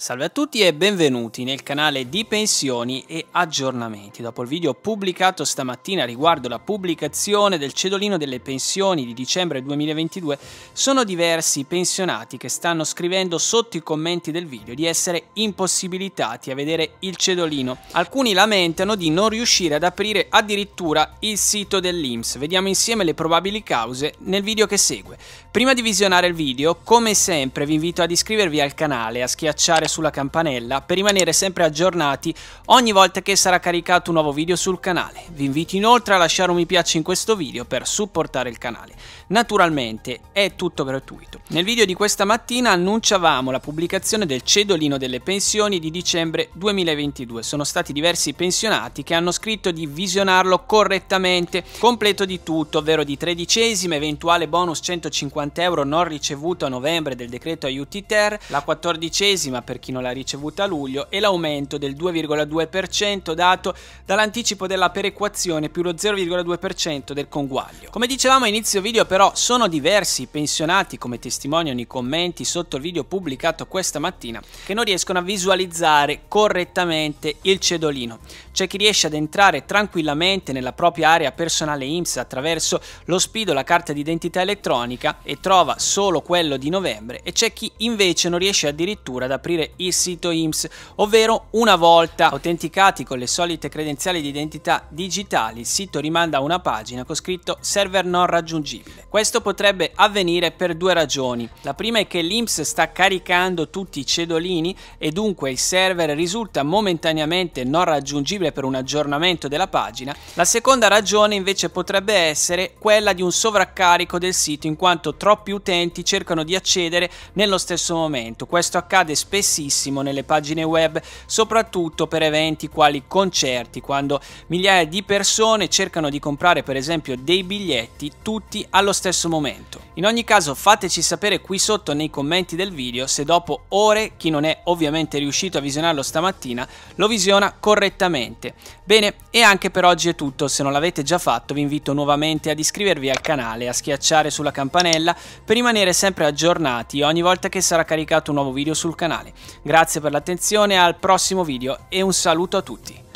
Salve a tutti e benvenuti nel canale di pensioni e aggiornamenti. Dopo il video pubblicato stamattina riguardo la pubblicazione del cedolino delle pensioni di dicembre 2022, sono diversi pensionati che stanno scrivendo sotto i commenti del video di essere impossibilitati a vedere il cedolino. Alcuni lamentano di non riuscire ad aprire addirittura il sito dell'Inps. Vediamo insieme le probabili cause nel video che segue. Prima di visionare il video, come sempre vi invito ad iscrivervi al canale, a schiacciare cliccare sulla campanella per rimanere sempre aggiornati ogni volta che sarà caricato un nuovo video sul canale. Vi invito inoltre a lasciare un mi piace in questo video per supportare il canale. Naturalmente è tutto gratuito. Nel video di questa mattina annunciavamo la pubblicazione del cedolino delle pensioni di dicembre 2022. Sono stati diversi pensionati che hanno scritto di visionarlo correttamente, completo di tutto, ovvero di tredicesima, eventuale bonus 150 euro non ricevuto a novembre del decreto aiuti ter, la quattordicesima per per chi non l'ha ricevuta a luglio e l'aumento del 2,2% dato dall'anticipo della perequazione più lo 0,2% del conguaglio. Come dicevamo a inizio video però sono diversi i pensionati come testimoniano i commenti sotto il video pubblicato questa mattina che non riescono a visualizzare correttamente il cedolino. C'è chi riesce ad entrare tranquillamente nella propria area personale IMSS attraverso lo SPID o la carta d'identità elettronica e trova solo quello di novembre e c'è chi invece non riesce addirittura ad aprire il sito IMSS, ovvero una volta autenticati con le solite credenziali di identità digitali, il sito rimanda a una pagina con scritto server non raggiungibile. Questo potrebbe avvenire per due ragioni. La prima è che l'IMSS sta caricando tutti i cedolini e dunque il server risulta momentaneamente non raggiungibile per un aggiornamento della pagina. La seconda ragione invece potrebbe essere quella di un sovraccarico del sito in quanto troppi utenti cercano di accedere nello stesso momento. Questo accade spessissimo spessissimo nelle pagine web, soprattutto per eventi quali concerti, quando migliaia di persone cercano di comprare per esempio dei biglietti tutti allo stesso momento. In ogni caso fateci sapere qui sotto nei commenti del video se dopo ore chi non è ovviamente riuscito a visionarlo stamattina lo visiona correttamente. Bene, e anche per oggi è tutto, se non l'avete già fatto vi invito nuovamente ad iscrivervi al canale, a schiacciare sulla campanella per rimanere sempre aggiornati ogni volta che sarà caricato un nuovo video sul canale. Grazie per l'attenzione, al prossimo video e un saluto a tutti.